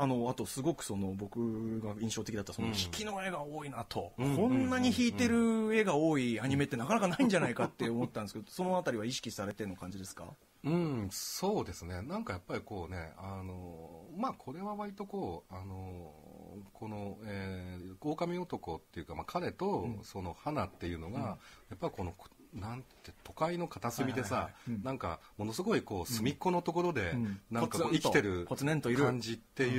あのあとすごくその僕が印象的だったその引きの絵が多いなと、うん、こんなに引いてる絵が多いアニメってなかなかないんじゃないかって思ったんですけど その辺りは意識されてるの感じですかうんそうですねなんかやっぱりこうねあのまあこれは割とこうあのこの、えー、狼男っていうか、まあ、彼とその花っていうのが、うん、やっぱりこのなんて都会の片隅でさ、なんかものすごいこう隅っこのところで、なんか生きてる感じってい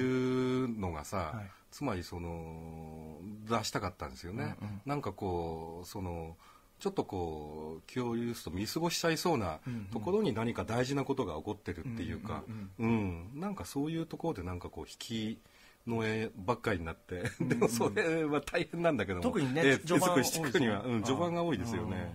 うのがさ、つまりその出したかったんですよね。なんかこうそのちょっとこう気を許すと見過ごしちゃいそうなところに何か大事なことが起こってるっていうか、うんなんかそういうところでなんかこう引き農園ばっかりになって、でもそれは大変なんだけども特にね、えー、手作りしていくには、うん、序盤が多いですよね。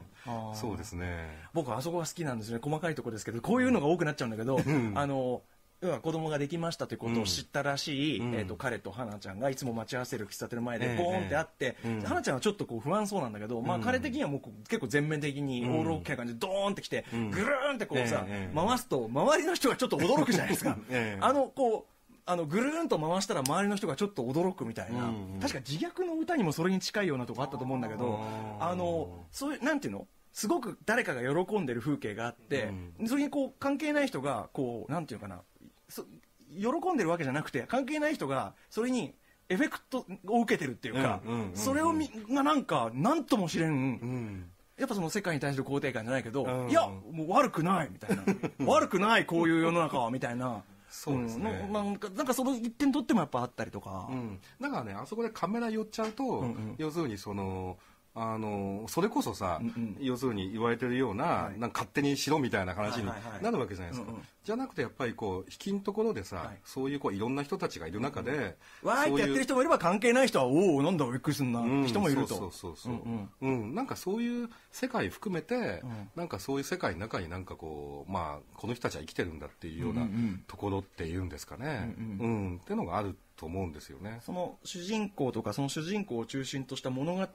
そうですね僕はあそこが好きなんですね細かいところですけどこういうのが多くなっちゃうんだけど、あの要は子供ができましたということを知ったらしい、うん、えーと、彼と花ちゃんがいつも待ち合わせる喫茶店の前でボーンって会って、えー、えー、花ちゃんはちょっとこう不安そうなんだけど、うん、まあ、彼的にはもう結構全面的にオールオッケー感じでドーンってきて、うん、ぐるーんってこうさ、えー、回すと周りの人がちょっと驚くじゃないですか。えー、あのこうあのぐるんと回したら周りの人がちょっと驚くみたいな、うんうん、確か自虐の歌にもそれに近いようなとこあったと思うんだけどあのそういうなんていうのすごく誰かが喜んでる風景があって、うん、それにこう関係ない人がこうなんていうかな喜んでるわけじゃなくて関係ない人がそれにエフェクトを受けてるっていうか、うんうんうんうん、それをみがなんか何とも知れん、うん、やっぱその世界に対する肯定感じゃないけど、うん、いやもう悪くないみたいな悪くないこういう世の中はみたいな。そうですね、うん、なんかなんかその一点とってもやっぱあったりとか、うん、だからねあそこでカメラ寄っちゃうと、うんうん、要するにそのあのそれこそさ、うんうん、要するに言われてるようなはい、なんか勝手にしろみたいな話になるわけじゃないですか、うんうん、じゃなくてやっぱりこう引きんところでさ、はい、そういうこういろんな人たちがいる中で、うんうん、わーいってやってる人もいれば関係ない人はおおなんだびっくりすんな、うん、人もいるとそうそうそううん、うんうん、なんかそういう世界含めて、うん、なんかそういう世界の中になんかこうまあこの人たちは生きてるんだっていうようなところっていうんですかね、うんうんうん、っていうのがあると思うんですよねその主人公とかその主人公を中心とした物語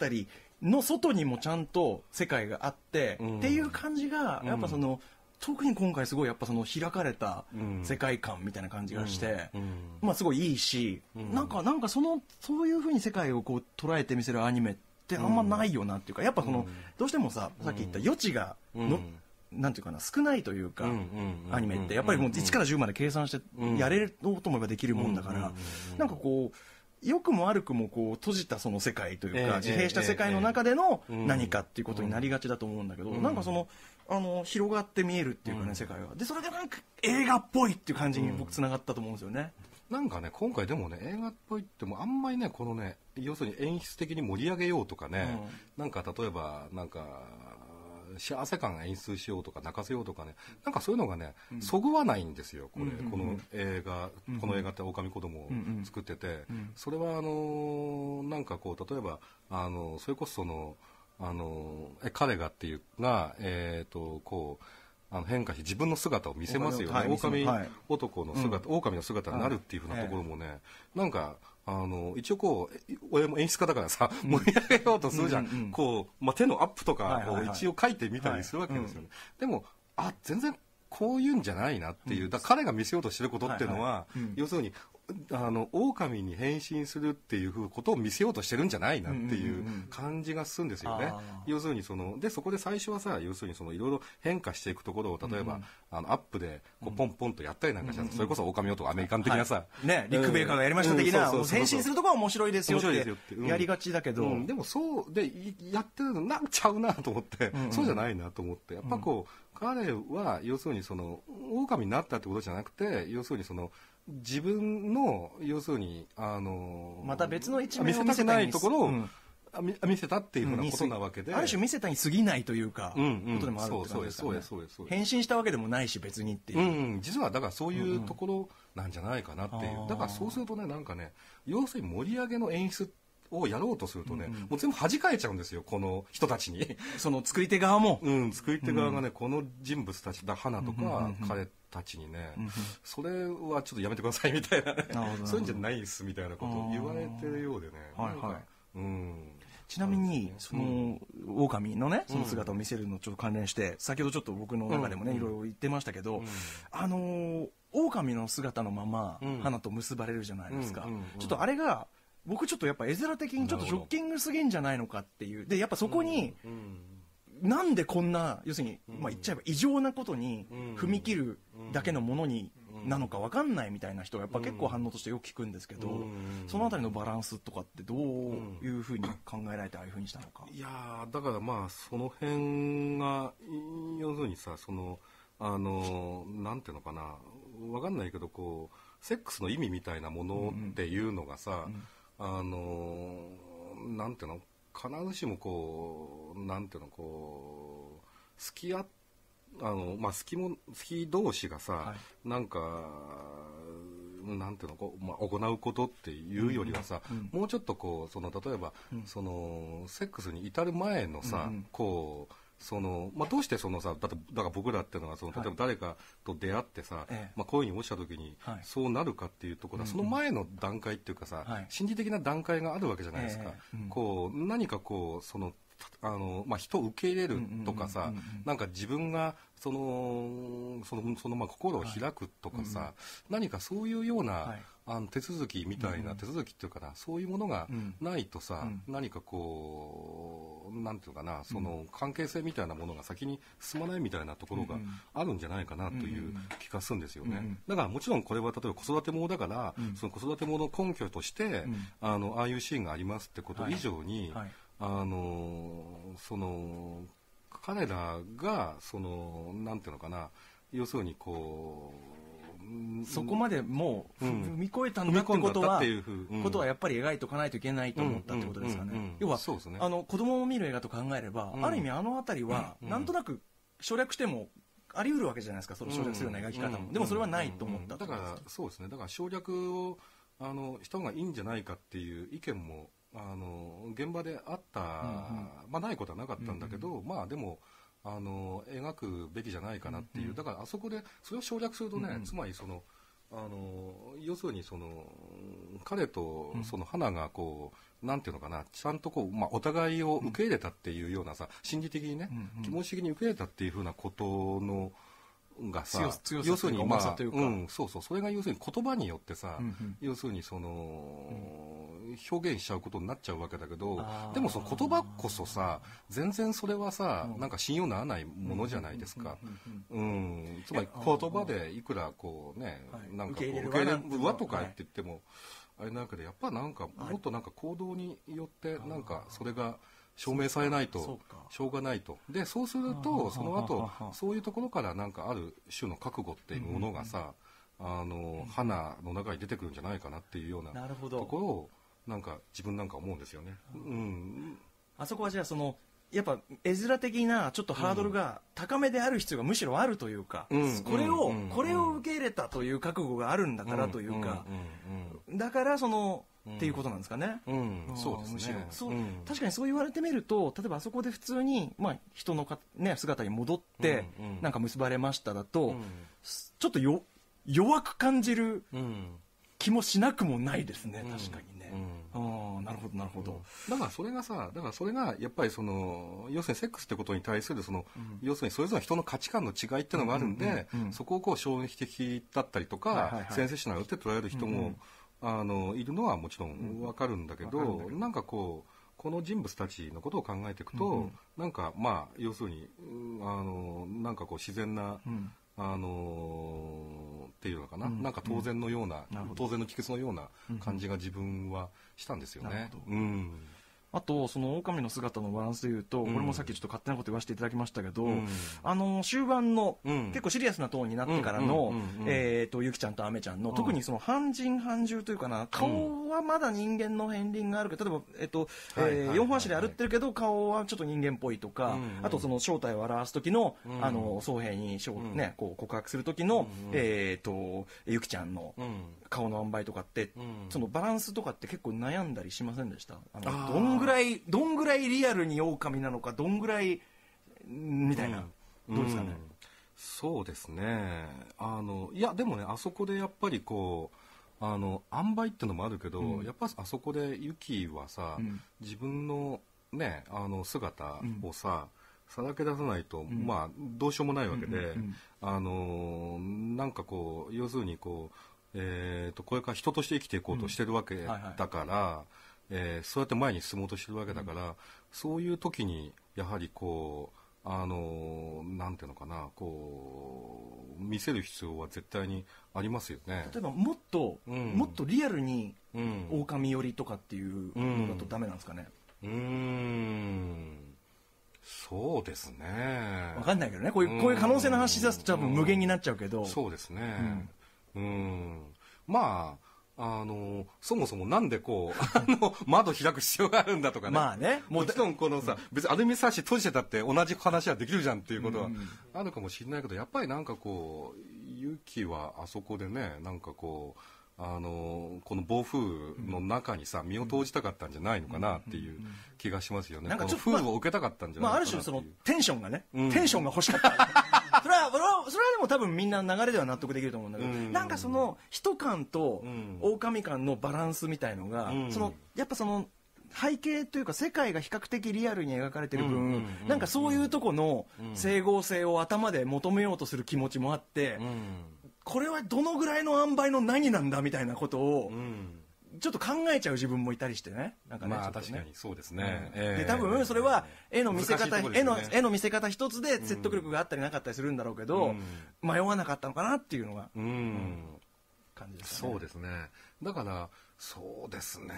の外にもちゃんと世界があって、うん、っていう感じが、やっぱその、特に今回すごいやっぱその開かれた世界観みたいな感じがして、うん、まあすごいいいし、うん、なんかなんかそのそういうふうに世界をこう捉えてみせるアニメってあんまないよなっていうかやっぱその、うん、どうしてもささっき言った余地がの、なんていうかな少ないというか、アニメってやっぱりもう1から10まで計算してやれようと思えばできるもんだから、なんかこう良くも悪くもこう閉じたその世界というか、自閉した世界の中での何かっていうことになりがちだと思うんだけど、なんかそのあの広がって見えるっていうかね、世界がでそれでなんか映画っぽいっていう感じに僕つながったと思うんですよね。なんかね、今回でもね、映画っぽいっても、あんまりね、このね、要するに演出的に盛り上げようとかね、うん、なんか例えば、なんか、幸せ感演出しようとか泣かせようとかねなんかそういうのがね、うん、そぐわないんですよこれ、うんうん、この映画、この映画って狼子供を作ってて、うんうん、それはあのなんかこう例えばあのそれこそそのあの彼がっていうがえっ、ー、とこうあの変化し自分の姿を見せますよね、はい、狼男の姿、はい、狼の姿になるっていうふうなところもね、はい、なんかあの一応こう俺も演出家だからさ、うん、盛り上げようとするじゃん、うんうん、こうまあ、手のアップとかを一応書いてみたりするわけですよね、でもあ全然こういうんじゃないなっていう、だ彼が見せようとしてることっていうのは、要するにあの狼に変身するっていうことを見せようとしてるんじゃないなっていう感じがするんですよね。うんうんうん、要するにそのでそこで最初はさ要するにそのいろいろ変化していくところを例えば、うん、あのアップでこうポンポンとやったりなんかした、うんうん、それこそ狼男アメリカン的なさ、はい、ね陸ベーカーがやりました的な変身するところは面白いですよってやりがちだけど、でもそうでやってるのなっちゃうなと思って、うんうん、そうじゃないなと思ってやっぱこう、彼は要するにその狼になったってことじゃなくて要するにその自分の要するにあのまた別の一面を見せないところを、うん見せたっていうふうなことなわけで、ある種見せたに過ぎないというか、うんうん、ことでもあるって感じですかね変身したわけでもないし別にっていう、うんうん、実はだからそういうところなんじゃないかなっていう、うんうん、だからそうするとねなんかね要するに盛り上げの演出をやろうとするとね、うんうん、もう全部じかれちゃうんですよこの人たちにその作り手側もうん作り手側がね、うん、この人物たちだ花とか、ううんうんたちにね、それはちょっとやめてくださいみたいなねそういうんじゃないですみたいなことを言われてるようでね。はいはい、うんちなみに、その、オオカミのね、その姿を見せるのちょっと関連して、先ほどちょっと僕の中でもね、いろいろ言ってましたけど、あの、オオカミの姿のまま、花と結ばれるじゃないですか。ちょっとあれが、僕ちょっとやっぱ絵面的にちょっとショッキングすぎんじゃないのかっていう。で、やっぱそこに、なんでこんな要するに、まあ、言っちゃえば異常なことに踏み切るだけのものになのか分かんないみたいな人がやっぱ結構反応としてよく聞くんですけど、そのあたりのバランスとかってどういうふうに考えられてああいうふうにしたのか。いやだからまあその辺が要するにさそのあのなんていうのかな分かんないけどこうセックスの意味みたいなものっていうのがさ、うんうん、あのなんていうの必ずしもこうなんていうのこう好きああのまあ好きも好き同士がさ、はい、なんかなんていうのこう、まあ、行うことっていうよりはさ、うんうん、もうちょっとこうその例えば、うん、そのセックスに至る前のさ、うんうん、こうそのまあ、どうしてそのさだだから僕らっていうのはその例えば誰かと出会ってさ、はい、まあ、恋に落ちた時にそうなるかっていうところは、はい、その前の段階っていうかさ、はい、心理的な段階があるわけじゃないですか、えーうん、こう何かこうそのあの、まあ、人を受け入れるとかさ、うんうんうんうん、なんか自分がそのそのそのまあ心を開くとかさ、何かそういうような、あの手続きみたいな、手続きっていうかなそういうものがないとさ、何かこうなんていうかなその関係性みたいなものが先に進まないみたいなところがあるんじゃないかなという気がするんですよね、だからもちろんこれは例えば子育てもだから、その子育てもの根拠として、あのああいうシーンがありますってこと以上に、あのその彼らがそのなんていうのかな要するにこうそこまでもう踏み越えたんだってことは、ことはやっぱり描いておかないといけないと思ったってことですかね。要は、ね、あの子供を見る映画と考えれば、ある意味あの辺りは、なんとなく省略してもあり得るわけじゃないですか、その省略するような描き方も。でもそれはないと思っただから、そうですね。だから省略をあのした方がいいんじゃないかっていう意見もあの現場であった、まあないことはなかったんだけど、まあでも。あの描くべきじゃないかなっていう、うん、だからあそこでそれを省略するとね、うん、つまりそのあの要するにその彼とその花がこう、うん、なんていうのかなちゃんとこう、まあ、お互いを受け入れたっていうようなさ心理的にね、うんうん、気持ち的に受け入れたっていうふうなことのがさ要するにまあ、うん、そうそうそれが要するに言葉によってさ、うんうん、要するにその、うん、表現しちゃうことになっちゃうわけだけどでもその言葉こそさ全然それはさ、うん、なんか信用ならないものじゃないですかうんつまり言葉でいくらこうねなんかこう受け入れるわとかって言っても、はい、あれなんかでやっぱなんかもっとなんか行動によってなんかそれが、はい証明されないとしょうがないとでそうするとその後そういうところからなんかある種の覚悟っていうものがさ、あの花の中に出てくるんじゃないかなっていうようなところをなんか自分なんか思うんですよね。うん、あそこはじゃあそのやっぱ絵面的なちょっとハードルが高めである必要がむしろあるというか、うん、これを、うん、これを受け入れたという覚悟があるんだからというか、だからそのっていうことなんですかね。そうですね。そう、確かにそう言われてみると、例えばあそこで普通に、まあ、人のか、ね、姿に戻って、なんか結ばれましただと、うん、ちょっとよ、弱く感じる気もしなくもないですね、確かにね。ああ、なるほど、なるほど、だからそれがさ、だからそれが、やっぱりその、要するにセックスってことに対する、その、要するにそれぞれ人の価値観の違いっていうのがあるんで、そこをこう衝撃的だったりとか、センセーショナルって捉える人も、うんうんあのいるのはもちろんわかるんだけど、うん、なんかこうこの人物たちのことを考えていくと、うんなんかまあ要するにあのなんかこう自然な、うん、あのっていうのかな、うん、なんか当然のような、うん、当然の帰結のような感じが自分はしたんですよね。うんあと、その狼の姿のバランスでいうと、これもさっきちょっと勝手なこと言わせていただきましたけど、あの終盤の、結構シリアスなトーンになってからの、えっ、と、ゆきちゃんとあめちゃんの、特にその半人半獣というかな、顔はまだ人間の片鱗があるけど例えば、えっとえー、4本足で歩ってるけど顔はちょっと人間っぽいとか、あとその正体を表す時の、うん、あの宗平に、ね、こう告白する時の、えっとゆきちゃんの顔の塩梅とかって、そのバランスとかって結構悩んだりしませんでしたあのどんぐらいどんぐらいリアルに狼なのかどんぐらいみたいな、どうですかね、そうですねあのいやでもねあそこでやっぱりこうあの塩梅ってのもあるけど、うん、やっぱあそこでユキはさ、うん、自分の,、ね、あの姿をさ、さらけ出さないと、まあ、どうしようもないわけで、うんうんうん、あのなんかこう要するにこう、えーと、これから人として生きていこうとしてるわけだから、はいはい、えー、そうやって前に進もうとしてるわけだから、そういう時にやはりこうあの、なんていうのかな、こう、見せる必要は絶対にありますよね。例えば、もっと、うん、もっとリアルに、うん、狼寄りとかっていうのだとダメなんですかね。うん、うそうですね。わかんないけどね、こういう、こういう可能性の話だと多分無限になっちゃうけど。そうですね。うん、まあ、あのそもそもなんでこう あの窓開く必要があるんだとかねまあねもちろんこのさ、別にアルミサッシ閉じてたって同じ話はできるじゃんっていうことはあるかもしれないけど、やっぱりなんかこう勇気はあそこでねなんかこうあのこの暴風の中にさ身を投じたかったんじゃないのかなっていう気がしますよね、なんかちょっと、風を受けたかったんじゃないかな、まあ、ある種そのテンションがね、テンションが欲しかったそれはそれはそれはでも多分みんな流れでは納得できると思うんだけど、うん、なんかその人感と狼感のバランスみたいのが、そのやっぱその背景というか世界が比較的リアルに描かれてる分、うんうんうん、なんかそういうとこの整合性を頭で求めようとする気持ちもあって、うん、これはどのぐらいの塩梅の何なんだみたいなことを、うんちょっと考えちゃう自分もいたりしてね。なんかね。まあ、ね、確かにそうですね。うん、で、多分、それは、絵の見せ方、ね、絵の、絵の見せ方一つで説得力があったりなかったりするんだろうけど、うん、迷わなかったのかなっていうのが、うん、感じですね。そうですね。だから、そうですね。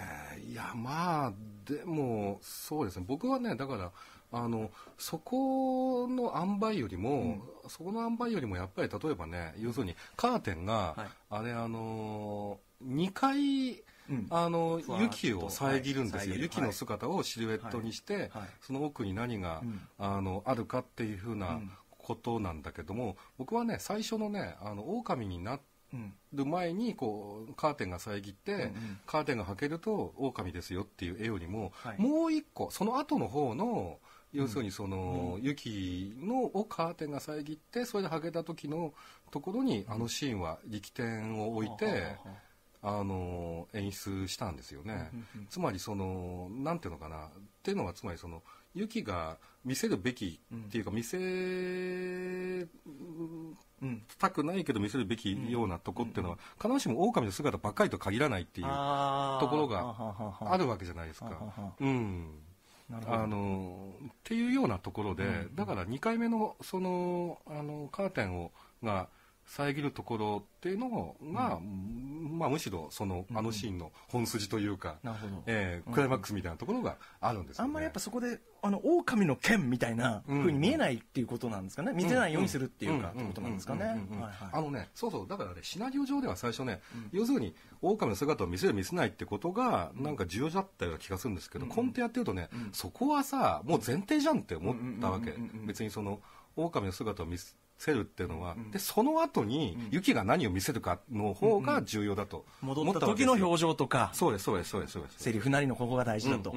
いや、まあ、でも、そうですね。僕はね、だから、あの、そこの塩梅よりも、うん、そこの塩梅よりも、やっぱり例えばね、要するに、カーテンが、はい、あれ、あのー、2回、あの雪を遮るんですよ、雪の姿をシルエットにして、その奥に何が、あのあるかっていうふうなことなんだけども、僕はね最初のねあの狼になる前にこうカーテンが遮って、カーテンがはけると狼ですよっていう絵よりも、もう一個その後の方の要するにその、雪のをカーテンが遮ってそれではけた時のところにあのシーンは力点を置いて。あの演出したんですよね、つまりそのなんていうのかなっていうのはつまりそのユキが見せるべきっていうか見せたくないけど見せるべきようなとこっていうのは必ずしも狼の姿ばっかりと限らないっていうところがあるわけじゃないですか。うんあのっていうようなところで、だから2回目のそのあのカーテンをが遮るところっていうのが、うん、まあ、むしろそのあのシーンの本筋というか、うん、えー、クライマックスみたいなところがあるんです、ねうん、あんまりやっぱそこであの狼の剣みたいなふうに見えないっていうことなんですかね見せないようにするっていうかってことなんですかねあのねそうそうだからねシナリオ上では最初ね、要するに狼の姿を見せる見せないってことがなんか重要だったような気がするんですけど、根底やってるとね、そこはさもう前提じゃんって思ったわけ、別にその狼の姿を見せせるっていうのは、でその後に雪が何を見せるかの方が重要だと戻った時の表情とかそうですそうですそうですそうですセリフなりのここが大事だと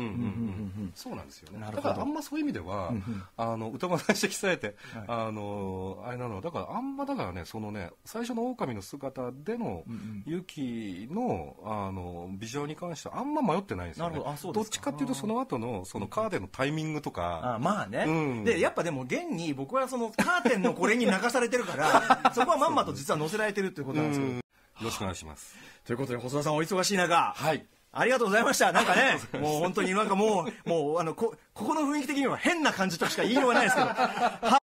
そうなんですよねだからあんまそういう意味では、あの歌丸さん指摘されて、あのあれなのだからあんまだからねそのね最初の狼の姿での雪のあのビジュアルに関してはあんま迷ってないんですよねどっちかっていうとその後のそのカーテンのタイミングとかあまあねでやっぱでも現に僕はそのカーテンのこれに流されてるから、そこはまんまと実は載せられてるということなんですけど。よろしくお願いします。ということで、細田さんお忙しい中。はい。ありがとうございました。なんかね、もう本当になんかもう、もう、あの、こ、ここの雰囲気的には変な感じとしか言いようがないですけど。